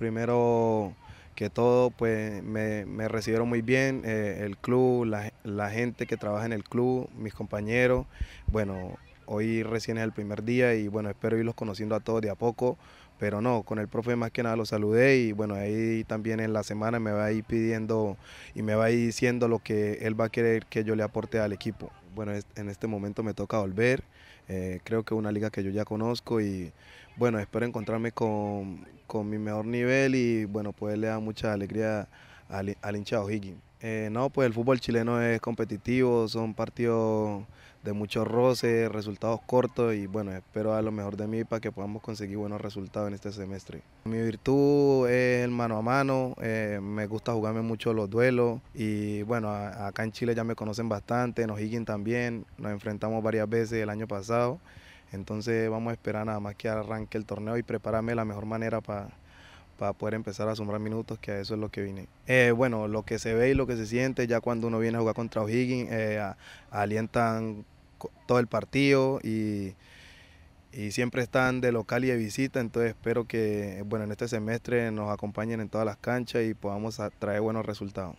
Primero que todo, pues me, recibieron muy bien eh, el club, la, gente que trabaja en el club, mis compañeros. Bueno, hoy recién es el primer día y bueno, espero irlos conociendo a todos de a poco. Pero no, con el profe más que nada lo saludé y bueno, ahí también en la semana me va a ir pidiendo y me va a ir diciendo lo que él va a querer que yo le aporte al equipo bueno, en este momento me toca volver. Eh, creo que es una liga que yo ya conozco y bueno, espero encontrarme con, mi mejor nivel y bueno, le da mucha alegría al, al hincha O'Higgins. Eh, no, pues el fútbol chileno es competitivo, son partidos de muchos roces, resultados cortos y bueno, espero a lo mejor de mí para que podamos conseguir buenos resultados en este semestre. Mi virtud es el mano a mano, eh, me gusta jugarme mucho los duelos y bueno, acá en Chile ya me conocen bastante, en O'Higgins también, nos enfrentamos varias veces el año pasado, entonces vamos a esperar nada más que arranque el torneo y prepararme la mejor manera para para poder empezar a asombrar minutos, que a eso es lo que vine. Eh, bueno, lo que se ve y lo que se siente ya cuando uno viene a jugar contra O'Higgins, eh, alientan todo el partido y, y, siempre están de local y de visita, entonces espero que bueno, en este semestre nos acompañen en todas las canchas y podamos traer buenos resultados.